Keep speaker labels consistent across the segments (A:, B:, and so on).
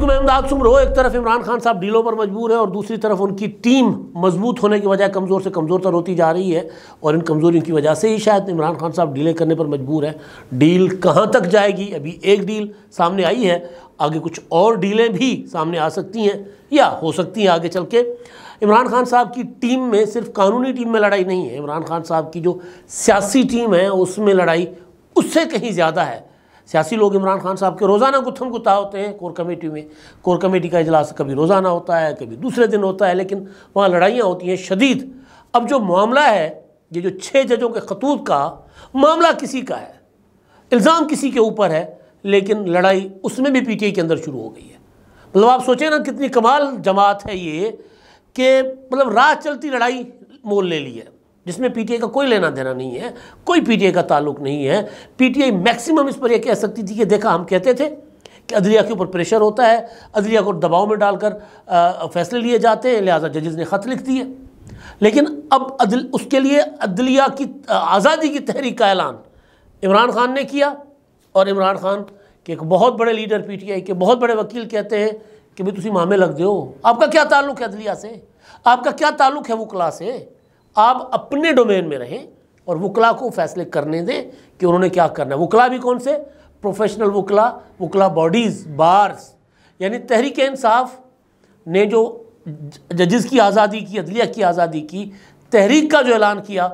A: क्योंकि सुम रहो एक तरफ इमरान खान साहब डीलों पर मजबूर है और दूसरी तरफ उनकी टीम मजबूत होने की वजह कमज़ोर से कमज़ोर तर होती जा रही है और इन कमज़ोरियों की वजह से ही शायद इमरान खान साहब डीलें करने पर मजबूर है डील कहाँ तक जाएगी अभी एक डील सामने आई है आगे कुछ और डीलें भी सामने आ सकती हैं या हो सकती हैं आगे चल के इमरान खान साहब की टीम में सिर्फ कानूनी टीम में लड़ाई नहीं है इमरान खान साहब की जो सियासी टीम है उसमें लड़ाई उससे कहीं ज़्यादा है सियासी लोग इमरान खान साहब के रोज़ाना गुत्थम गुत्था होते हैं कोर कमेटी में कोर कमेटी का इजलास कभी रोज़ाना होता है कभी दूसरे दिन होता है लेकिन वहाँ लड़ाइयाँ होती हैं शदीद अब जो मामला है ये जो छः जजों के खतूत का मामला किसी का है इल्ज़ाम किसी के ऊपर है लेकिन लड़ाई उसमें भी आई के अंदर शुरू हो गई है मतलब आप सोचें ना कितनी कमाल जमात है ये कि मतलब राह चलती लड़ाई मोल ले ली है जिसमें पीटीआई का कोई लेना देना नहीं है कोई पीटीआई का ताल्लुक नहीं है पीटीआई मैक्सिमम इस पर यह कह सकती थी कि देखा हम कहते थे कि अदलिया के ऊपर प्रेशर होता है अदलिया को दबाव में डालकर फैसले लिए जाते हैं लिहाजा जजेस ने ख़त लिख दिए लेकिन अब अदल उसके लिए अदलिया की आज़ादी की तहरीक का ऐलान इमरान खान ने किया और इमरान खान के एक बहुत बड़े लीडर पी टी आई के बहुत बड़े वकील कहते हैं कि भाई तुम मामे लग दो आपका क्या ताल्लुक है अदलिया से आपका क्या ताल्लुक है वो क्लास से आप अपने डोमेन में रहें और वकला को फैसले करने दें कि उन्होंने क्या करना है वकला भी कौन से प्रोफेशनल वकला वकला बॉडीज़ बार्स यानी तहरीक इंसाफ ने जो जजेस की आज़ादी की अदलिया की आज़ादी की तहरीक का जो ऐलान किया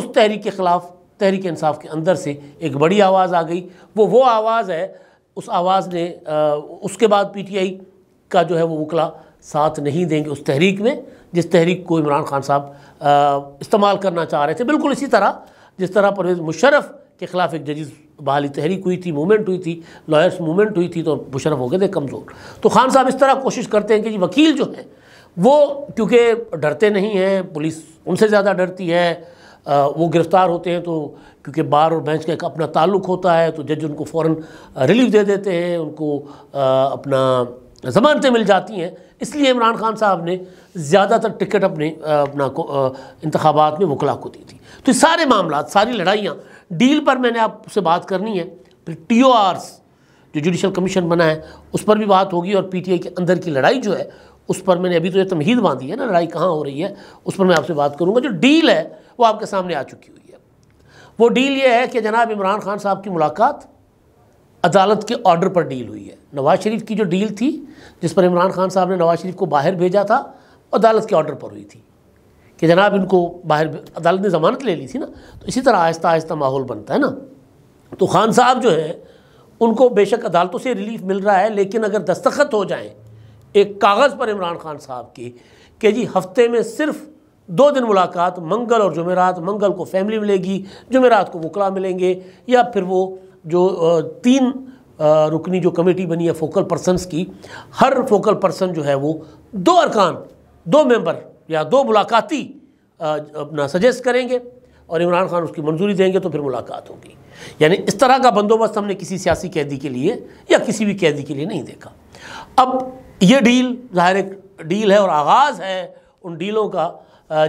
A: उस तहरीक के ख़िलाफ़ तहरीक इंसाफ के अंदर से एक बड़ी आवाज़ आ गई वो वो आवाज़ है उस आवाज़ ने आ, उसके बाद पीटीआई का जो है वो वकला साथ नहीं देंगे उस तहरीक में जिस तहरीक को इमरान खान साहब इस्तेमाल करना चाह रहे थे बिल्कुल इसी तरह जिस तरह परवेज़ मुशरफ के ख़िलाफ़ एक जजिस बहाली तहरीक हुई थी मूवमेंट हुई थी लॉयर्स मूवमेंट हुई थी तो मुशरफ हो गए थे कमज़ोर तो खान साहब इस तरह कोशिश करते हैं कि जी वकील जो हैं वो क्योंकि डरते नहीं हैं पुलिस उनसे ज़्यादा डरती है आ, वो गिरफ़्तार होते हैं तो क्योंकि बार और बेंच का एक अपना ताल्लुक़ होता है तो जज उनको फ़ौर रिलीफ दे देते हैं उनको आ, अपना ज़मानतें मिल जाती हैं इसलिए इमरान खान साहब ने ज़्यादातर टिकट अपने अपना को इंतबात में वकला को दी थी तो सारे मामला सारी लड़ाइयाँ डील पर मैंने आपसे बात करनी है फिर टी ओ आरस जो जुडिशल कमीशन बना है उस पर भी बात होगी और पी टी आई के अंदर की लड़ाई जो है उस पर मैंने अभी तो ये तमहीद बांधी है ना लड़ाई कहाँ हो रही है उस पर मैं आपसे बात करूँगा जो डील है वो आपके सामने आ चुकी हुई है वो डील ये है कि जनाब इमरान खान साहब की मुलाकात अदालत के ऑर्डर पर डील हुई है नवाज शरीफ की जो डील थी जिस पर इमरान खान साहब ने नवाज शरीफ को बाहर भेजा था अदालत के ऑर्डर पर हुई थी कि जनाब इनको बाहर अदालत ने ज़मानत ले ली थी ना तो इसी तरह आहिस्ता आहिस्ता माहौल बनता है ना तो खान साहब जो हैं उनको बेशक अदालतों से रिलीफ मिल रहा है लेकिन अगर दस्तखत हो जाए एक कागज़ पर इमरान खान साहब की कि जी हफ्ते में सिर्फ दो दिन मुलाकात मंगल और जुमेरात मंगल को फैमिली मिलेगी जुमेरात को वकला मिलेंगे या फिर वो जो तीन रुकनी जो कमेटी बनी है फोकल पर्सनस की हर फोकल पर्सन जो है वो दो अरकान दो मेंबर या दो मुलाकाती अपना सजेस्ट करेंगे और इमरान खान उसकी मंजूरी देंगे तो फिर मुलाकात होगी यानी इस तरह का बंदोबस्त हमने किसी सियासी कैदी के लिए या किसी भी कैदी के लिए नहीं देखा अब ये डील ज़ाहिर एक डील है और आगाज़ है उन डीलों का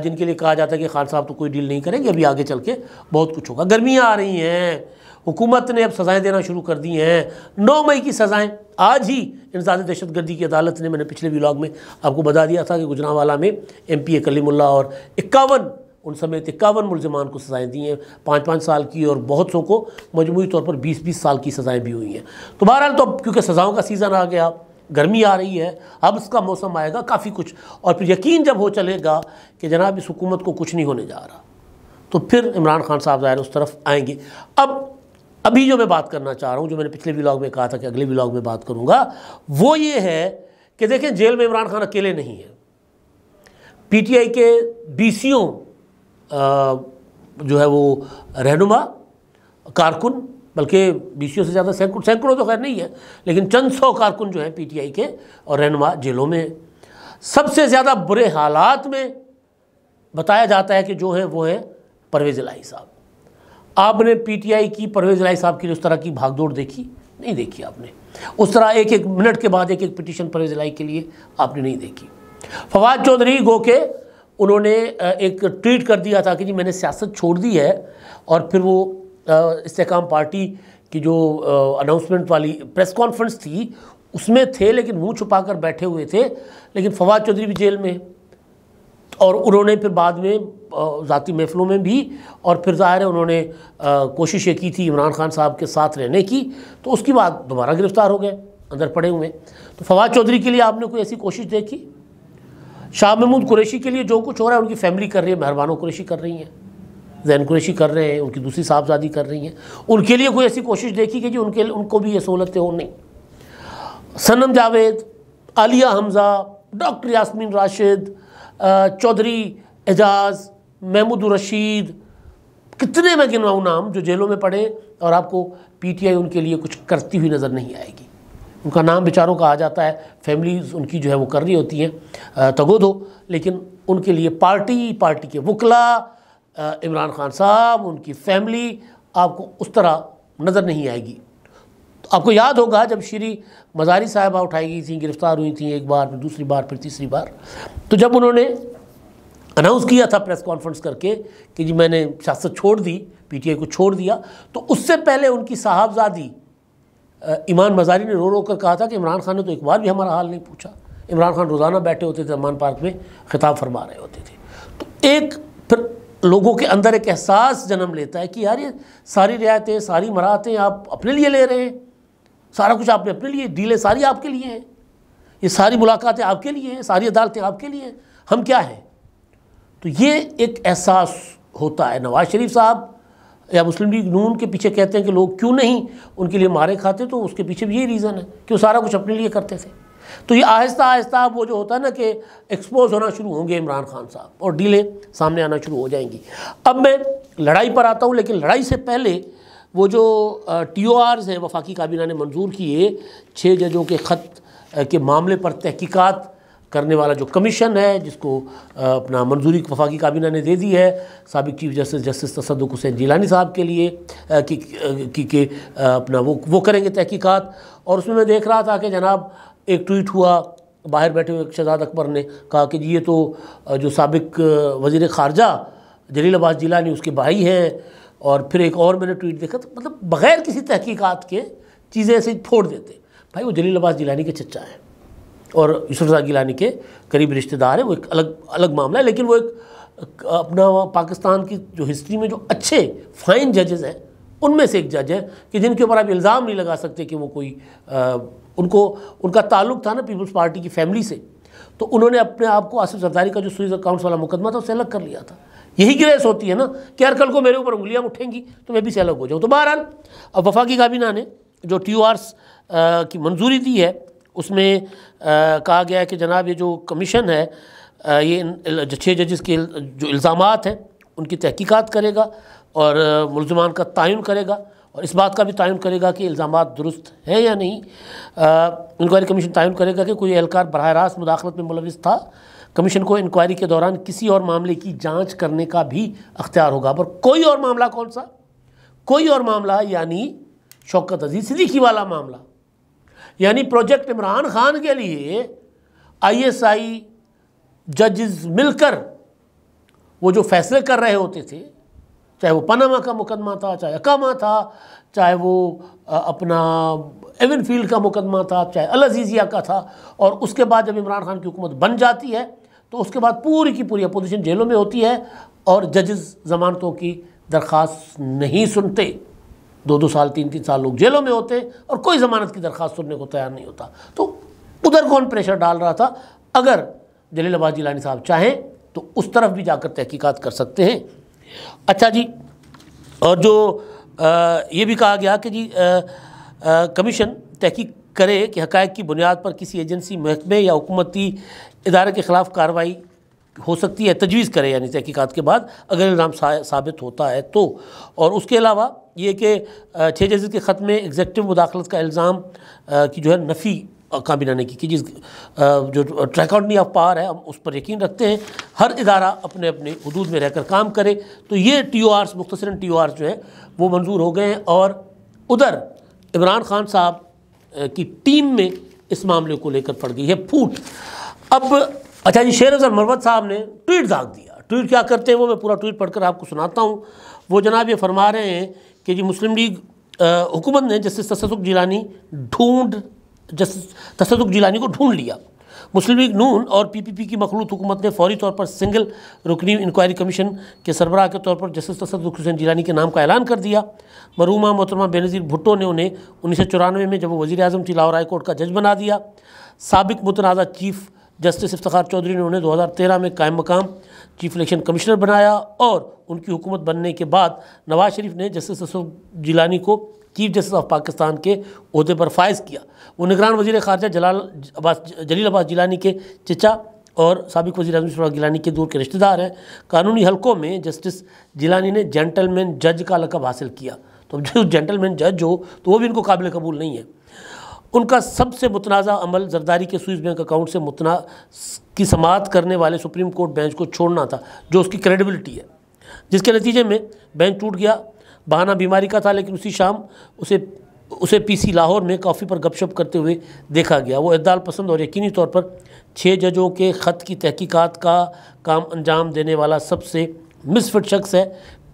A: जिनके लिए कहा जाता है कि खान साहब तो कोई डील नहीं करेंगे अभी आगे चल के बहुत कुछ होगा गर्मियाँ आ रही हैं हुकूमत ने अब सज़ाएँ देना शुरू कर दी हैं नौ मई की सज़ाएँ आज ही इंसानी दहशत गर्दी की अदालत ने मैंने पिछले विलाग में आपको बता दिया था कि गुजरावाला में एम पी ए कलीमुल्ला और इक्यावन उन समेत इक्यावन मुलजमान को सज़ाएँ दी हैं पाँच पाँच साल की और बहुत सौ को मजमू तौर पर बीस बीस साल की सज़ाएँ भी हुई हैं तो बहरहाल तो अब क्योंकि सज़ाओं का सीज़न आ गया गर्मी आ रही है अब इसका मौसम आएगा काफ़ी कुछ और फिर यकीन जब हो चलेगा कि जनाब इस हुकूमत को कुछ नहीं होने जा रहा तो फिर इमरान खान साहब ज़ाहिर उस तरफ आएंगे अब अभी जो मैं बात करना चाह रहा हूँ जो मैंने पिछले ब्लॉग में कहा था कि अगले ब्लॉग में बात करूँगा वो ये है कि देखें जेल में इमरान खान अकेले नहीं है पी के बीसीओं जो है वो रहनुमा कारकुन बल्कि बीसियों से ज़्यादा सैकड़ों सैकड़ों तो खैर नहीं है लेकिन चंद सौ कारकुन जो हैं पीटीआई के और रहनुमा जेलों में सबसे ज़्यादा बुरे हालात में बताया जाता है कि जो है वो है परवेज़ लाई साहब आपने पीटीआई की परवेज़ लाई साहब की उस तरह की भागदौड़ देखी नहीं देखी आपने उस तरह एक एक मिनट के बाद एक एक पिटिशन परवेज़ लाई के लिए आपने नहीं देखी फवाद चौधरी गो के उन्होंने एक ट्वीट कर दिया था कि जी मैंने सियासत छोड़ दी है और फिर वो इस्तेकाम पार्टी की जो अनाउंसमेंट वाली प्रेस कॉन्फ्रेंस थी उसमें थे लेकिन मुंह छुपाकर बैठे हुए थे लेकिन फवाद चौधरी भी जेल में और उन्होंने फिर बाद में ज़ाती महफलों में भी और फिर ज़ाहिर है उन्होंने कोशिश की थी इमरान खान साहब के साथ रहने की तो उसके बाद दोबारा गिरफ्तार हो गए अंदर पड़े हुए तो फवाद चौधरी के लिए आपने कोई ऐसी कोशिश देखी शाह महमूद कुरैशी के लिए जो कुछ हो रहा है उनकी फैमिली कर रही है मेहरबानों कुरैशी कर रही हैं जैन कुरेशी कर रहे हैं उनकी दूसरी साहबजादी कर रही हैं उनके लिए कोई ऐसी कोशिश देखी कि जी उनके उनको भी ये सहूलतें हो नहीं सनम जावेद आलिया हमज़ा डॉक्टर यासमीन राशिद चौधरी एजाज महमूद रशीद कितने मैं गिनवाऊँ नाम जो जेलों में पड़े और आपको पीटीआई उनके लिए कुछ करती हुई नज़र नहीं आएगी उनका नाम बेचारों का आ जाता है फैमिलीज उनकी जो है वो कर रही होती हैं तगो दो लेकिन उनके लिए पार्टी पार्टी के वकला इमरान खान साहब उनकी फैमिली आपको उस तरह नज़र नहीं आएगी तो आपको याद होगा जब श्री मज़ारी साहबा उठाई गई थी गिरफ़्तार हुई थी एक बार फिर दूसरी बार फिर तीसरी बार तो जब उन्होंने अनाउंस किया था प्रेस कॉन्फ्रेंस करके कि जी मैंने सियासत छोड़ दी पीटीआई को छोड़ दिया तो उससे पहले उनकी साहबजादी ईमान मजारी ने रो रो कर कहा था कि इमरान खान ने तो एक बार भी हमारा हाल नहीं पूछा इमरान खान रोज़ाना बैठे होते थे अमान पार्क में खिताब फरमा रहे होते थे तो एक फिर लोगों के अंदर एक एहसास जन्म लेता है कि यार ये सारी रियायतें सारी मराहतें आप अपने लिए ले रहे हैं सारा कुछ आपने अपने लिए डीलें सारी आपके लिए हैं ये सारी मुलाकातें आपके लिए हैं सारी अदालतें आपके लिए हैं हम क्या हैं तो ये एक एहसास होता है नवाज शरीफ साहब या मुस्लिम लीग नून के पीछे कहते हैं कि लोग क्यों नहीं उनके लिए मारे खाते तो उसके पीछे भी यही रीज़न है कि वो सारा कुछ अपने लिए करते थे तो ये आहिस्ता आहिस्ता वो जो होता है ना कि एक्सपोज होना शुरू होंगे इमरान खान साहब और डीलें सामने आना शुरू हो जाएंगी अब मैं लड़ाई पर आता हूँ लेकिन लड़ाई से पहले वो जो टी ओ आर्स हैं वफाकी काबीना ने मंजूर किए छः जजों के ख़त के मामले पर तहकीकात करने वाला जो कमीशन है जिसको अपना मंजूरी वफाकी काबीना ने दे दी है सबक chief justice justice Tassaduq Hussain Jillani साहब के लिए कि, कि अपना वो वो करेंगे तहकीकात और उसमें मैं देख रहा था कि जनाब एक ट्वीट हुआ बाहर बैठे हुए शहजाद अकबर ने कहा कि ये तो जो सबक वजीर खारजा जलील अब्बास जिलानी उसके भाई हैं और फिर एक और मैंने ट्वीट देखा तो मतलब बग़ैर किसी तहकीकात के चीज़ें ऐसे छोड़ देते भाई वो जलील अब्बास जिलानी के चचा हैं और यूसुफ रजा गिलानी के करीब रिश्तेदार हैं वो एक अलग अलग मामला है लेकिन वो एक अपना पाकिस्तान की जो हिस्ट्री में जो अच्छे फाइन जजेज़ हैं उनमें से एक जज है कि जिनके ऊपर आप इल्ज़ाम नहीं लगा सकते कि वो कोई आ, उनको उनका ताल्लुक था ना पीपल्स पार्टी की फैमिली से तो उन्होंने अपने आप को आसिफ जरदारी का जो स्विज अकाउंट्स वाला मुकदमा था उससे अलग कर लिया था यही ग्रेस होती है ना कि हर कल को मेरे ऊपर उंगलियाँ उठेंगी तो मैं भी से अलग हो जाऊँ तो बहरहाल अब वफा की काबीना ने जो टी की मंजूरी दी है उसमें आ, कहा गया है कि जनाब ये जो कमीशन है आ, ये छः जजेस के जो इल्ज़ाम हैं उनकी तहकीकत करेगा और मुलजमान का तयन करेगा और इस बात का भी तयन करेगा कि इल्ज़ाम दुरुस्त हैं या नहीं इंक्वायरी कमीशन तयन करेगा कि कोई एहलकार बरह रास्त मुदाखलत में मुलविस था कमीशन को इंक्वायरी के दौरान किसी और मामले की जाँच करने का भी अख्तियार होगा पर कोई और मामला कौन सा कोई और मामला यानी शौकत अजीज सिद्दीकी वाला मामला यानी प्रोजेक्ट इमरान खान के लिए आईएसआई जजेस मिलकर वो जो फैसले कर रहे होते थे चाहे वो पनामा का मुकदमा था चाहे अकामा था चाहे वो अपना एवन फील्ड का मुकदमा था चाहे अल अजीज़िया का था और उसके बाद जब इमरान खान की हुकूमत बन जाती है तो उसके बाद पूरी की पूरी अपोजिशन जेलों में होती है और जजेस ज़मानतों की दरख्वास्त नहीं सुनते दो दो साल तीन तीन साल लोग जेलों में होते और कोई ज़मानत की दरख्वास्त सुनने को तैयार नहीं होता तो उधर कौन प्रेशर डाल रहा था अगर जलील अबाजी लानी साहब चाहें तो उस तरफ भी जाकर तहकीकात कर सकते हैं अच्छा जी और जो आ, ये भी कहा गया कि जी कमीशन तहकीक करे कि हक़ की बुनियाद पर किसी एजेंसी महकमे या हुकूमती इदारे के ख़िलाफ़ कार्रवाई हो सकती है तजवीज़ करे यानी तहकीक़ात के बाद अगर इल्ज़ाम साबित होता है तो और उसके अलावा ये कि छः जजद के ख़त में एग्जेक्टिव मुदाखलत का इल्ज़ाम की जो है नफ़ी काबीना ने की कि जिस जो ट्रैकॉडनी ऑफ पावर है हम उस पर यकीन रखते हैं हर इदारा अपने अपने हदूद में रहकर काम करे तो ये टी ओ आर्स मुख्तरा टी ओ आर्स जो है वो मंजूर हो गए हैं और उधर इमरान खान साहब की टीम में इस मामले को लेकर पड़ गई है फूट अब अच्छा जी शेर अजहर मरवत साहब ने ट्वीट दाग दिया ट्वीट क्या करते हैं वो मैं पूरा ट्वीट पढ़कर आपको सुनाता हूँ वो जनाब ये फरमा रहे हैं कि जी मुस्लिम लीग हुकूमत ने जस्टिस तसदुक जिलानी ढूंढ तसद जिलानी को ढूंढ लिया मुस्लिम लीग नून और पीपीपी की मखलूत हुकूमत ने फौरी तौर पर सिंगल रुकनी इंक्वायरी कमीशन के सरबराह के तौर पर जस्टिस तसदुक हुसैन जिलानी के नाम का ऐलान कर दिया मरूमा मोहतरमा बेनज़ीर भुट्टो ने उन्हें उन्नीस सौ चौरानवे में जब वो वजी अजम थी लाहौर हाईकोर्ट का जज बना दिया सबक मुतनाज़ा चीफ जस्टिस इफ्तार चौधरी ने उन्हें दो हज़ार तेरह में कायम मकाम चीफ इलेक्शन कमिश्नर बनाया और उनकी हुकूमत बनने के बाद नवाज शरीफ ने जस्टिस जिलानी को चीफ जस्टिस ऑफ पाकिस्तान के अहदे पर फायज किया वो निगरान वजी खारजा जलाल अब्बास जलील अब्बास जिलानी के चचा और सबक वजी अजम गिलानी के दूर के रिश्तेदार हैं कानूनी हलकों में जस्टिस जिलानी ने जेंटलमैन जज का लकब हासिल किया तो जो जेंटलमैन जज हो तो वो भी इनको काबिल कबूल नहीं है उनका सबसे मुतनाज़ा अमल जरदारी के स्विस बैंक अकाउंट से मुतना की समात करने वाले सुप्रीम कोर्ट बेंच को छोड़ना था जो उसकी क्रेडिबिलिटी है जिसके नतीजे में बेंच टूट गया बहाना बीमारी का था लेकिन उसी शाम उसे उसे पीसी लाहौर में कॉफ़ी पर गपशप करते हुए देखा गया वो इदाल पसंद और यकीनी तौर पर छः जजों के ख़त की तहकीकात का काम अंजाम देने वाला सबसे मिसफिट शख्स है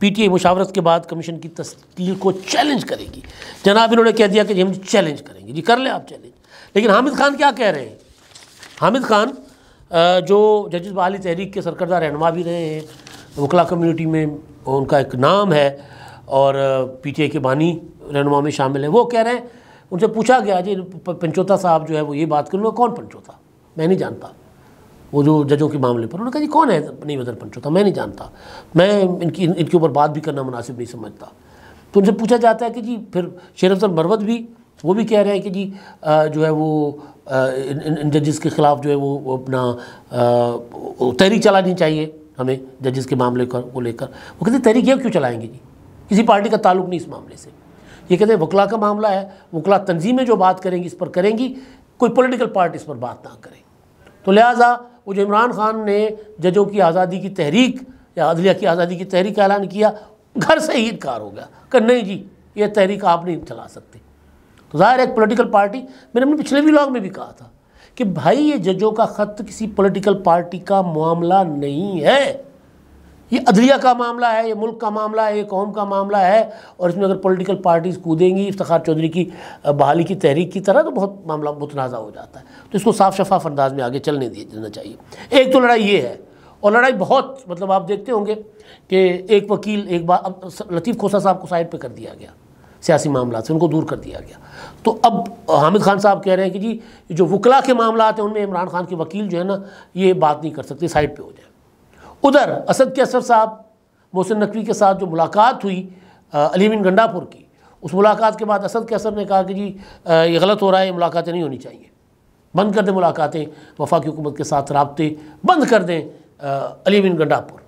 A: पीटीआई मुशावरत के बाद कमीशन की तस्कीर को चैलेंज करेगी जनाब इन्होंने कह दिया कि जी हम चैलेंज करेंगे जी कर लें आप चैलेंज लेकिन हामिद खान क्या कह रहे हैं हामिद खान जो जजिस बहाली तहरीक के सरकर्दा रहनमा भी रहे हैं वकला कम्यूनिटी में उनका एक नाम है और पीटीआई के बानी रहनुमा में शामिल हैं वो कह रहे हैं उनसे पूछा गया जी पंचोता साहब जो है वो ये बात कर लो कौन पंचोता मैं नहीं जानता वो जो जजों के मामले पर उन्होंने कहा जी कौन है नहीं वजन पंचोता मैं नहीं जानता मैं इनकी इनके ऊपर बात भी करना मुनासिब नहीं समझता तो उनसे पूछा जाता है कि जी फिर शेर अफसर मरवत भी वो भी कह रहे हैं कि जी जो है वो इन, इन जजेस के ख़िलाफ़ जो है वो, अपना तहरीक चलानी चाहिए हमें जजेस के मामले को लेकर वो कहते तहरीक ये क्यों चलाएंगे जी किसी पार्टी का ताल्लुक नहीं इस मामले से ये कहते हैं वकला का मामला है वकला तंजीमें जो बात करेंगी इस पर करेंगी कोई पोलिटिकल पार्टी इस पर बात ना करे तो लिहाजा वो जो इमरान खान ने जजों की आज़ादी की तहरीक या अदलिया की आज़ादी की तहरीक का ऐलान किया घर से ही इनकार हो गया कर नहीं जी ये तहरीक आप नहीं चला सकते तो ज़ाहिर एक पोलिटिकल पार्टी मैंने अपने पिछले व्लॉग में भी कहा था कि भाई ये जजों का ख़त किसी पोलिटिकल पार्टी का मामला नहीं है ये अदलिया का मामला है ये मुल्क का मामला है ये कौम का मामला है और इसमें अगर पॉलिटिकल पार्टीज़ कूदेंगी इफ्तार चौधरी की बहाली की तहरीक की तरह तो बहुत मामला मुतनाज़ा हो जाता है तो इसको साफ शफाफ अंदाज में आगे चलने देना चाहिए एक तो लड़ाई ये है और लड़ाई बहुत मतलब आप देखते होंगे कि एक वकील एक बार अब लतीफ़ खोसा साहब को साइड पर कर दिया गया सियासी मामला से उनको दूर कर दिया गया तो अब हामिद खान साहब कह रहे हैं कि जी जो वकला के मामला हैं उनमें इमरान खान के वकील जो है ना ये बात नहीं कर सकते साइड पर हो जाए उधर असद के असर साहब मोहसिन नकवी के साथ जो मुलाकात हुई अलीमिन गंडापुर की उस मुलाकात के बाद असद के असर ने कहा कि जी ये गलत हो रहा है मुलाकातें नहीं होनी चाहिए बंद कर दें मुलाकातें वफाकी हुकूमत के साथ रबते बंद कर दें अलीम बिन गंडापुर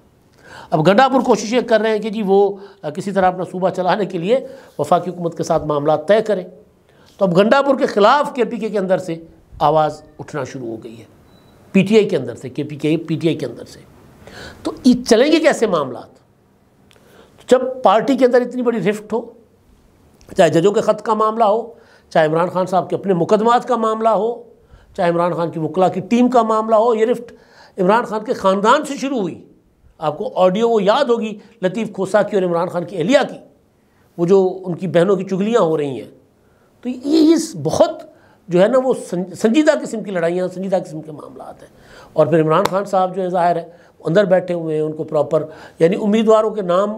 A: अब गंडापुर ये कर रहे हैं कि जी वो किसी तरह अपना सूबा चलाने के लिए वफाकी हुकूमत के साथ मामला तय करें तो अब गंडापुर के ख़िलाफ़ के पी के अंदर से आवाज़ उठना शुरू हो गई है पी टी आई के अंदर से के पी के पी टी आई के अंदर से तो ये चलेंगे कैसे मामला तो जब पार्टी के अंदर इतनी बड़ी रिफ्ट हो चाहे जजों के ख़त का मामला हो चाहे इमरान खान साहब के अपने मुकदमात का मामला हो चाहे इमरान खान की वकला की टीम का मामला हो ये रिफ्ट इमरान खान के ख़ानदान से शुरू हुई आपको ऑडियो वो याद होगी लतीफ़ खोसा की और इमरान खान की अहलिया की वो जो उनकी बहनों की चुगलियाँ हो रही हैं तो ये इस बहुत जो है ना वो संजीदा किस्म की लड़ाइयाँ संजीदा किस्म के मामला हैं और फिर इमरान खान साहब जो है ज़ाहिर है अंदर बैठे हुए हैं उनको प्रॉपर यानी उम्मीदवारों के नाम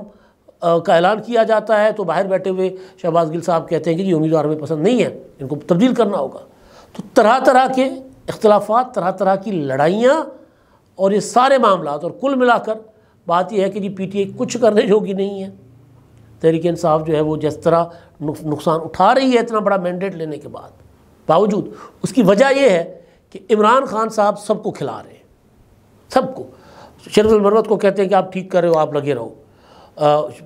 A: का ऐलान किया जाता है तो बाहर बैठे हुए शहबाज गिल साहब कहते हैं कि ये उम्मीदवार हमें पसंद नहीं है इनको तब्दील करना होगा तो तरह तरह के अख्तिलाफ़ तरह तरह की लड़ाइयाँ और ये सारे मामला और कुल मिलाकर बात यह है कि जी आई कुछ करने योगी नहीं है तहरीक इंसाफ जो है वो जिस तरह नुकसान उठा रही है इतना बड़ा मैंडेट लेने के बाद बावजूद उसकी वजह यह है कि इमरान खान साहब सबको खिला रहे हैं सबको शेरदुल मरवत को कहते हैं कि आप ठीक कर रहे हो आप लगे रहो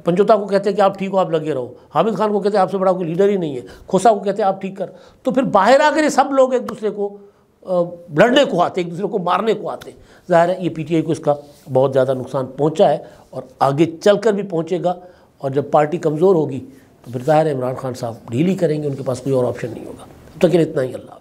A: पंचोता को कहते हैं कि आप ठीक हो आप लगे रहो हामिद खान को कहते हैं आपसे बड़ा कोई लीडर ही नहीं है खोसा को कहते हैं आप ठीक कर तो फिर बाहर आकर ये सब लोग एक दूसरे को लड़ने को आते एक दूसरे को मारने को आते ज़ाहिर है ये पीटीआई को इसका बहुत ज़्यादा नुकसान पहुँचा है और आगे चल भी पहुँचेगा और जब पार्टी कमज़ोर होगी तो फिर ज़ाहिर है इमरान खान साहब डील ही करेंगे उनके पास कोई और ऑप्शन नहीं होगा तो लेकिन इतना ही अल्लाह